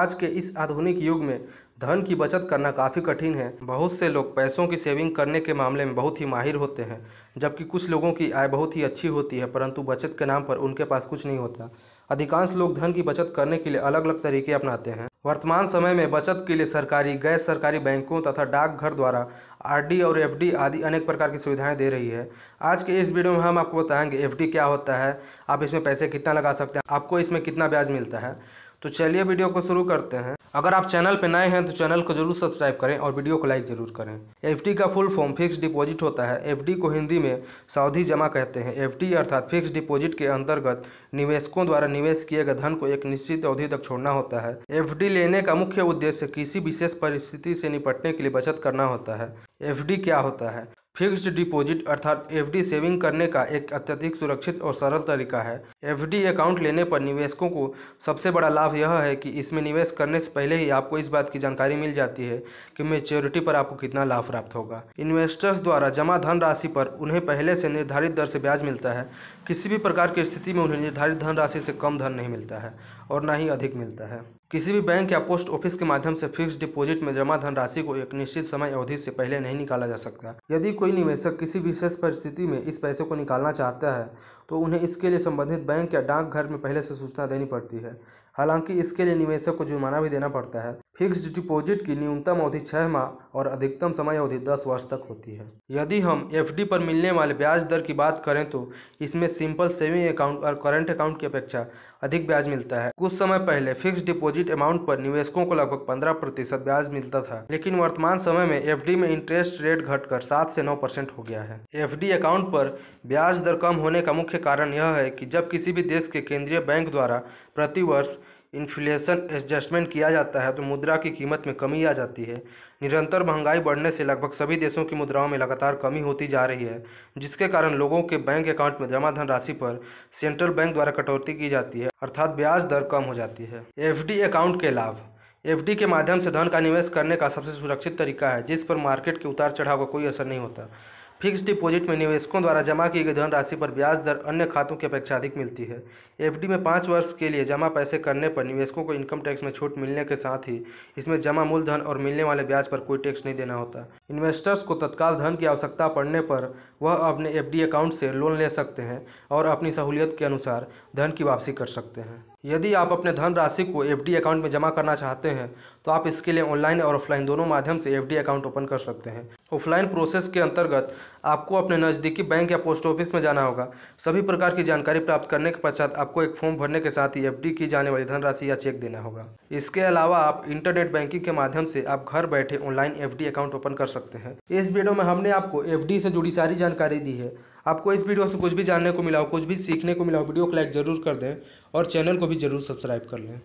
आज के इस आधुनिक युग में धन की बचत करना काफ़ी कठिन है बहुत से लोग पैसों की सेविंग करने के मामले में बहुत ही माहिर होते हैं जबकि कुछ लोगों की आय बहुत ही अच्छी होती है परंतु बचत के नाम पर उनके पास कुछ नहीं होता अधिकांश लोग धन की बचत करने के लिए अलग अलग तरीके अपनाते हैं वर्तमान समय में बचत के लिए सरकारी गैर सरकारी बैंकों तथा डाकघर द्वारा आरडी और एफडी आदि अनेक प्रकार की सुविधाएं दे रही है आज के इस वीडियो में हम आपको बताएंगे एफडी क्या होता है आप इसमें पैसे कितना लगा सकते हैं आपको इसमें कितना ब्याज मिलता है तो चलिए वीडियो को शुरू करते हैं अगर आप चैनल पर नए हैं तो चैनल को जरूर सब्सक्राइब करें और वीडियो को लाइक जरूर करें एफडी का फुल फॉर्म फिक्स डिपॉजिट होता है एफडी को हिंदी में सावधि जमा कहते हैं एफडी अर्थात फिक्स डिपॉजिट के अंतर्गत निवेशकों द्वारा निवेश किए गए धन को एक निश्चित अवधि तक छोड़ना होता है एफ लेने का मुख्य उद्देश्य किसी विशेष परिस्थिति से निपटने के लिए बचत करना होता है एफ क्या होता है फिक्स्ड डिपॉजिट अर्थात एफडी सेविंग करने का एक अत्यधिक सुरक्षित और सरल तरीका है एफडी अकाउंट लेने पर निवेशकों को सबसे बड़ा लाभ यह है कि इसमें निवेश करने से पहले ही आपको इस बात की जानकारी मिल जाती है कि मेच्योरिटी पर आपको कितना लाभ प्राप्त होगा इन्वेस्टर्स द्वारा जमा धन राशि पर उन्हें पहले से निर्धारित दर से ब्याज मिलता है किसी भी प्रकार की स्थिति में उन्हें निर्धारित धनराशि से कम धन नहीं मिलता है और ना ही अधिक मिलता है किसी भी बैंक या पोस्ट ऑफिस के माध्यम से फिक्स डिपॉजिट में जमा धन राशि को एक निश्चित समय अवधि से पहले नहीं निकाला जा सकता यदि कोई निवेशक किसी विशेष परिस्थिति में इस पैसे को निकालना चाहता है तो उन्हें इसके लिए संबंधित बैंक या डाकघर में पहले से सूचना देनी पड़ती है हालांकि इसके लिए निवेशक को जुर्माना भी देना पड़ता है फिक्स्ड डिपॉजिट की न्यूनतम अवधि छः माह और अधिकतम समय अवधि दस वर्ष तक होती है यदि हम एफडी पर मिलने वाले ब्याज दर की बात करें तो इसमें सिंपल सेविंग अकाउंट और करंट अकाउंट की अपेक्षा अधिक ब्याज मिलता है कुछ समय पहले फिक्स डिपॉजिट अमाउंट पर निवेशकों को लगभग पंद्रह प्रतिशत ब्याज मिलता था लेकिन वर्तमान समय में एफ में इंटरेस्ट रेट घटकर सात से नौ हो गया है एफ अकाउंट पर ब्याज दर कम होने का मुख्य कारण यह है कि जब किसी भी देश के केंद्रीय बैंक द्वारा प्रतिवर्ष इन्फ्लेशन एडजस्टमेंट किया जाता है तो मुद्रा की कीमत में कमी आ जाती है निरंतर महंगाई बढ़ने से लगभग सभी देशों की मुद्राओं में लगातार कमी होती जा रही है जिसके कारण लोगों के बैंक अकाउंट में जमा धन राशि पर सेंट्रल बैंक द्वारा कटौती की जाती है अर्थात ब्याज दर कम हो जाती है एफ अकाउंट के लाभ एफ के माध्यम से धन का निवेश करने का सबसे सुरक्षित तरीका है जिस पर मार्केट के उतार चढ़ाव का कोई असर नहीं होता फिक्स डिपॉजिट में निवेशकों द्वारा जमा की गई धनराशि पर ब्याज दर अन्य खातों की अपेक्षा अधिक मिलती है एफडी में पाँच वर्ष के लिए जमा पैसे करने पर निवेशकों को इनकम टैक्स में छूट मिलने के साथ ही इसमें जमा मूलधन और मिलने वाले ब्याज पर कोई टैक्स नहीं देना होता इन्वेस्टर्स को तत्काल धन की आवश्यकता पड़ने पर वह अपने एफ अकाउंट से लोन ले सकते हैं और अपनी सहूलियत के अनुसार धन की वापसी कर सकते हैं यदि आप अपने धन राशि को एफ अकाउंट में जमा करना चाहते हैं तो आप इसके लिए ऑनलाइन और ऑफलाइन दोनों माध्यम से एफ अकाउंट ओपन कर सकते हैं ऑफलाइन प्रोसेस के अंतर्गत आपको अपने नज़दीकी बैंक या पोस्ट ऑफिस में जाना होगा सभी प्रकार की जानकारी प्राप्त करने के पश्चात आपको एक फॉर्म भरने के साथ ही एफ की जाने वाली धनराशि या चेक देना होगा इसके अलावा आप इंटरनेट बैंकिंग के माध्यम से आप घर बैठे ऑनलाइन एफ अकाउंट ओपन कर सकते हैं इस वीडियो में हमने आपको एफ से जुड़ी सारी जानकारी दी है आपको इस वीडियो से कुछ भी जानने को मिला हो कुछ भी सीखने को मिला हो वीडियो को लाइक जरूर कर दें और चैनल को भी ज़रूर सब्सक्राइब कर लें